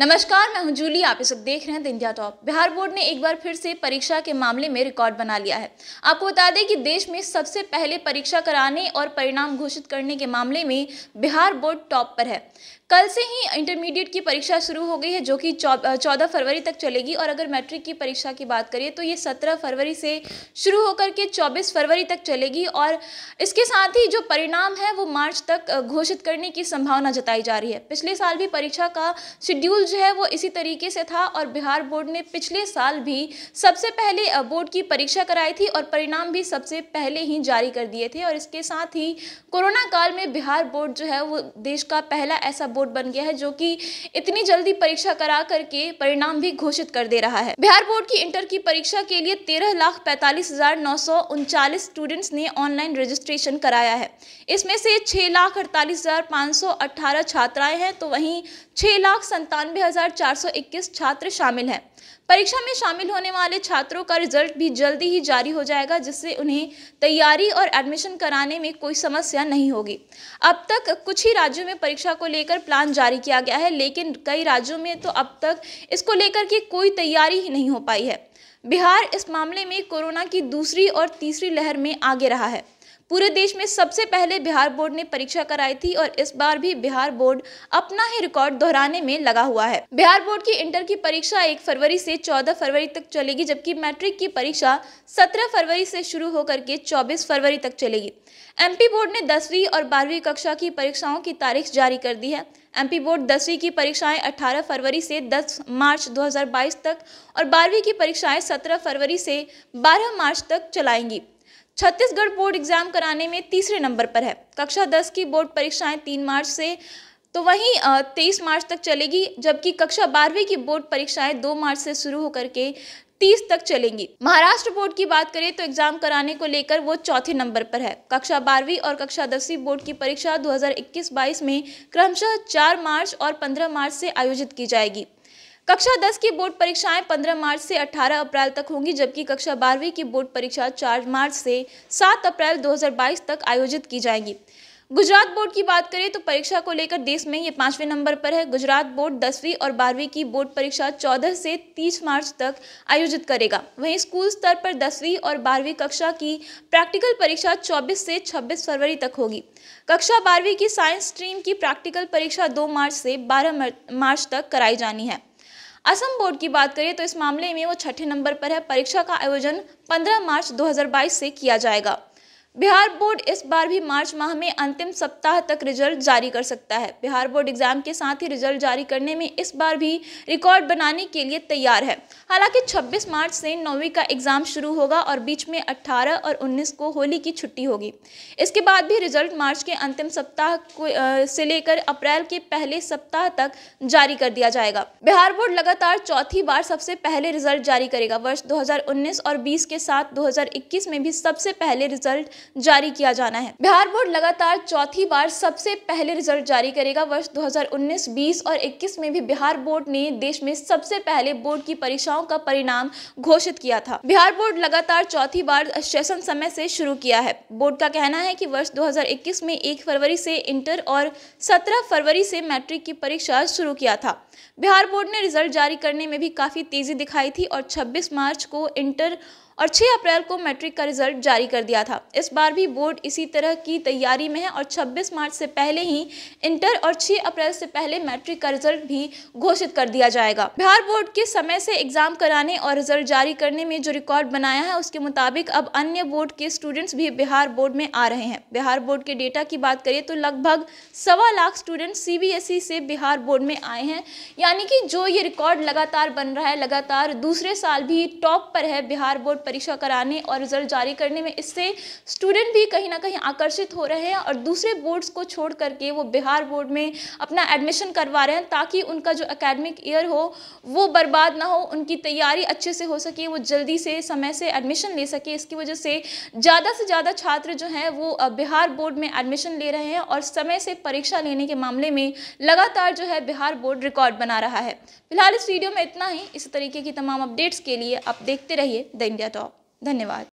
नमस्कार मैं हूं जूली आप इस देख रहे हैं the India top Bihar board ने एक बार फिर से परीक्षा के मामले में रिकॉर्ड बना लिया है आपको बता दें कि देश में सबसे पहले परीक्षा कराने और परिणाम घोषित करने के मामले में बिहार बोर्ड टॉप पर है कल से ही इंटरमीडिएट की परीक्षा शुरू हो गई है जो कि चौदह फरवरी तक चलेगी और अगर मैट्रिक की परीक्षा की बात करिए तो ये सत्रह फरवरी से शुरू होकर के चौबीस फरवरी तक चलेगी और इसके साथ ही जो परिणाम है वो मार्च तक घोषित करने की संभावना जताई जा रही है पिछले साल भी परीक्षा का शेड्यूल जो है वो इसी तरीके से था और बिहार बोर्ड ने पिछले साल भी सबसे पहले बोर्ड की परीक्षा कराई थी और परिणाम भी सबसे पहले ही जारी कर दिए थे और इसके साथ ही कोरोना काल में बिहार बोर्ड जो है वो देश का पहला ऐसा बोर्ड बोर्ड बन गया है जो कि इतनी जल्दी परीक्षा करा करके परिणाम भी घोषित कर दे रहा है बिहार बोर्ड की इंटर की परीक्षा के लिए तेरह लाख पैंतालीस हजार नौ सौ उनचालीस स्टूडेंट्स ने ऑनलाइन रजिस्ट्रेशन कराया है इसमें से छः लाख अड़तालीस हजार पाँच सौ अट्ठारह छात्राएं हैं तो वहीं छः लाख संतानवे हजार चार सौ इक्कीस छात्र शामिल हैं परीक्षा में शामिल होने वाले छात्रों का रिजल्ट भी जल्दी ही जारी हो जाएगा जिससे उन्हें तैयारी और एडमिशन कराने में कोई समस्या नहीं होगी अब तक कुछ ही राज्यों में परीक्षा को लेकर प्लान जारी किया गया है लेकिन कई राज्यों में तो अब तक इसको लेकर के कोई तैयारी ही नहीं हो पाई है बिहार इस मामले में कोरोना की दूसरी और तीसरी लहर में आगे रहा है पूरे देश में सबसे पहले बिहार बोर्ड ने परीक्षा कराई थी और इस बार भी बिहार बोर्ड अपना ही रिकॉर्ड दोहराने में लगा हुआ है बिहार बोर्ड की इंटर की परीक्षा एक फरवरी से चौदह फरवरी तक चलेगी जबकि मैट्रिक की परीक्षा सत्रह फरवरी से शुरू होकर के चौबीस फरवरी तक चलेगी एमपी बोर्ड ने दसवीं और बारहवीं कक्षा की परीक्षाओं की तारीख जारी कर दी है एमपी बोर्ड दसवीं की परीक्षाएं 18 फरवरी से 10 मार्च 2022 तक और बारहवीं की परीक्षाएं 17 फरवरी से 12 मार्च तक चलाएंगी छत्तीसगढ़ बोर्ड एग्जाम कराने में तीसरे नंबर पर है कक्षा दस की बोर्ड परीक्षाएं तीन मार्च से तो वहीं तेईस मार्च तक चलेगी जबकि कक्षा बारहवीं की बोर्ड परीक्षाएं दो मार्च से शुरू होकर के तीस तक चलेंगी महाराष्ट्र बोर्ड की बात करें तो एग्जाम कराने को लेकर वो चौथे नंबर पर है कक्षा बारहवीं और कक्षा दसवीं बोर्ड की परीक्षा दो हजार में क्रमशः चार मार्च और पंद्रह मार्च से आयोजित की जाएगी कक्षा 10 की बोर्ड परीक्षाएं 15 मार्च से 18 अप्रैल तक होंगी जबकि कक्षा 12वीं की बोर्ड परीक्षा 4 मार्च से 7 अप्रैल 2022 तक आयोजित की जाएंगी गुजरात बोर्ड की बात करें तो परीक्षा को लेकर देश में ये पाँचवें नंबर पर है गुजरात बोर्ड दसवीं और बारहवीं की बोर्ड परीक्षा 14 से 30 मार्च तक आयोजित करेगा वहीं स्कूल स्तर पर दसवीं और बारहवीं कक्षा की प्रैक्टिकल परीक्षा 24 से 26 फरवरी तक होगी कक्षा बारहवीं की साइंस स्ट्रीम की प्रैक्टिकल परीक्षा दो मार्च से बारह मार्च तक कराई जानी है असम बोर्ड की बात करें तो इस मामले में वो छठे नंबर पर है परीक्षा का आयोजन 15 मार्च 2022 से किया जाएगा बिहार बोर्ड इस बार भी मार्च माह में अंतिम सप्ताह तक रिजल्ट जारी कर सकता है बिहार बोर्ड एग्जाम के साथ ही रिजल्ट जारी करने में इस बार भी रिकॉर्ड बनाने के लिए तैयार है हालांकि 26 मार्च से नौवीं का एग्जाम शुरू होगा और बीच में 18 और 19 को होली की छुट्टी होगी इसके बाद भी रिजल्ट मार्च के अंतिम सप्ताह को से लेकर अप्रैल के पहले सप्ताह तक जारी कर दिया जाएगा बिहार बोर्ड लगातार चौथी बार सबसे पहले रिजल्ट जारी करेगा वर्ष दो और बीस के साथ दो में भी सबसे पहले रिजल्ट जारी किया जाना है बिहार बोर्ड लगातार चौथी बार सबसे पहले रिजल्ट जारी करेगा वर्ष 2019, 20 और 21 में भी बिहार बोर्ड ने देश में सबसे पहले बोर्ड की परीक्षाओं का परिणाम घोषित किया था बिहार बोर्ड लगातार चौथी बार सेशन समय से शुरू किया है बोर्ड का कहना है कि वर्ष 2021 में 1 फरवरी से इंटर और 17 फरवरी से मैट्रिक की परीक्षा शुरू किया था बिहार बोर्ड ने रिजल्ट जारी करने में भी काफ़ी तेज़ी दिखाई थी और 26 मार्च को इंटर और 6 अप्रैल को मैट्रिक का रिजल्ट जारी कर दिया था इस बार भी बोर्ड इसी तरह की तैयारी में है और 26 मार्च से पहले ही इंटर और 6 अप्रैल से पहले मैट्रिक का रिजल्ट भी घोषित कर दिया जाएगा बिहार बोर्ड के समय से एग्जाम कराने और रिजल्ट जारी करने में जो रिकॉर्ड बनाया है उसके मुताबिक अब अन्य बोर्ड के स्टूडेंट्स भी बिहार बोर्ड में आ रहे हैं बिहार बोर्ड के डेटा की बात करिए तो लगभग सवा लाख स्टूडेंट सी से बिहार बोर्ड में आए हैं यानी कि जो ये रिकॉर्ड लगातार बन रहा है लगातार दूसरे साल भी टॉप पर है बिहार बोर्ड परीक्षा कराने और रिजल्ट जारी करने में इससे स्टूडेंट भी कहीं ना कहीं आकर्षित हो रहे हैं और दूसरे बोर्ड्स को छोड़ करके वो बिहार बोर्ड में अपना एडमिशन करवा रहे हैं ताकि उनका जो अकेडमिक ईयर हो वो बर्बाद ना हो उनकी तैयारी अच्छे से हो सके वो जल्दी से समय से एडमिशन ले सके इसकी वजह से ज़्यादा से ज़्यादा छात्र जो हैं वो बिहार बोर्ड में एडमिशन ले रहे हैं और समय से परीक्षा लेने के मामले में लगातार जो है बिहार बोर्ड रिकॉर्ड बना रहा है फिलहाल इस वीडियो में इतना ही इस तरीके की तमाम अपडेट्स के लिए आप देखते रहिए द इंडिया टॉप तो, धन्यवाद